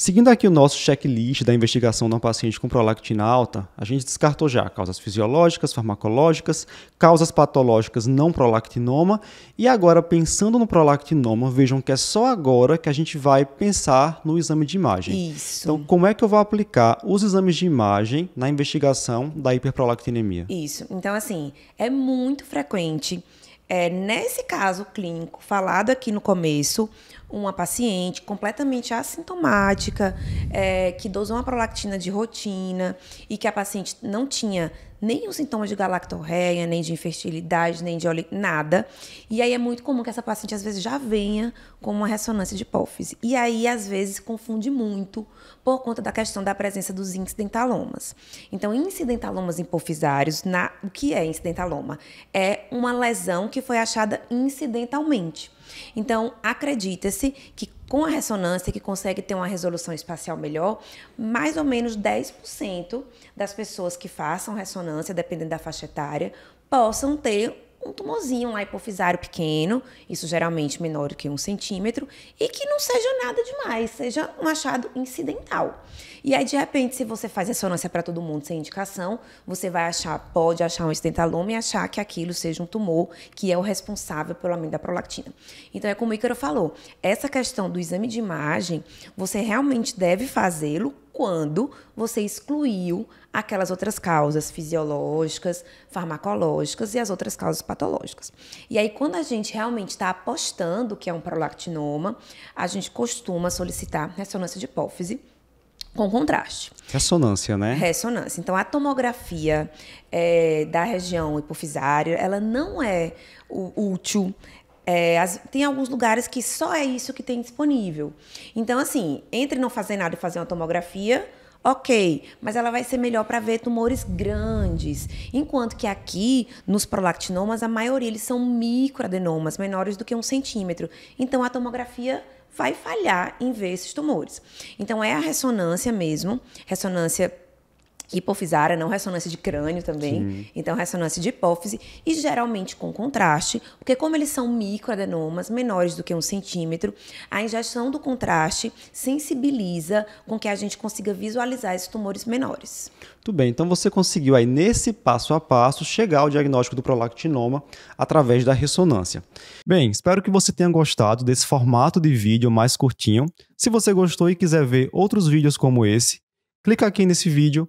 Seguindo aqui o nosso checklist da investigação de um paciente com prolactina alta, a gente descartou já causas fisiológicas, farmacológicas, causas patológicas não prolactinoma e agora pensando no prolactinoma, vejam que é só agora que a gente vai pensar no exame de imagem. Isso. Então, como é que eu vou aplicar os exames de imagem na investigação da hiperprolactinemia? Isso. Então, assim, é muito frequente é, nesse caso clínico falado aqui no começo, uma paciente completamente assintomática, é, que dosou uma prolactina de rotina e que a paciente não tinha nenhum sintoma de galactorreia, nem de infertilidade, nem de ole... nada. E aí é muito comum que essa paciente às vezes já venha com uma ressonância de hipófise. E aí às vezes confunde muito por conta da questão da presença dos incidentalomas. Então, incidentalomas hipofisários, na... o que é incidentaloma? É uma lesão que foi achada incidentalmente. Então, acredita-se que com a ressonância que consegue ter uma resolução espacial melhor, mais ou menos 10% das pessoas que façam ressonância, dependendo da faixa etária, possam ter um tumorzinho um hipofisário pequeno, isso geralmente menor que um centímetro, e que não seja nada demais, seja um achado incidental. E aí, de repente, se você faz ressonância para todo mundo sem indicação, você vai achar, pode achar um estentalume e achar que aquilo seja um tumor que é o responsável pelo aumento da prolactina. Então, é como o Ícaro falou, essa questão do exame de imagem, você realmente deve fazê-lo quando você excluiu aquelas outras causas fisiológicas, farmacológicas e as outras causas patológicas. E aí, quando a gente realmente está apostando que é um prolactinoma, a gente costuma solicitar ressonância de hipófise com contraste. Ressonância, né? Ressonância. Então, a tomografia é, da região hipofisária, ela não é útil é, as, tem alguns lugares que só é isso que tem disponível. Então, assim, entre não fazer nada e fazer uma tomografia, ok, mas ela vai ser melhor para ver tumores grandes. Enquanto que aqui, nos prolactinomas, a maioria eles são microadenomas, menores do que um centímetro. Então, a tomografia vai falhar em ver esses tumores. Então, é a ressonância mesmo, ressonância hipofisária, não ressonância de crânio também. Sim. Então, ressonância de hipófise e geralmente com contraste, porque como eles são microadenomas menores do que um centímetro, a injeção do contraste sensibiliza com que a gente consiga visualizar esses tumores menores. Tudo bem, então você conseguiu aí nesse passo a passo chegar ao diagnóstico do prolactinoma através da ressonância. Bem, espero que você tenha gostado desse formato de vídeo mais curtinho. Se você gostou e quiser ver outros vídeos como esse, clica aqui nesse vídeo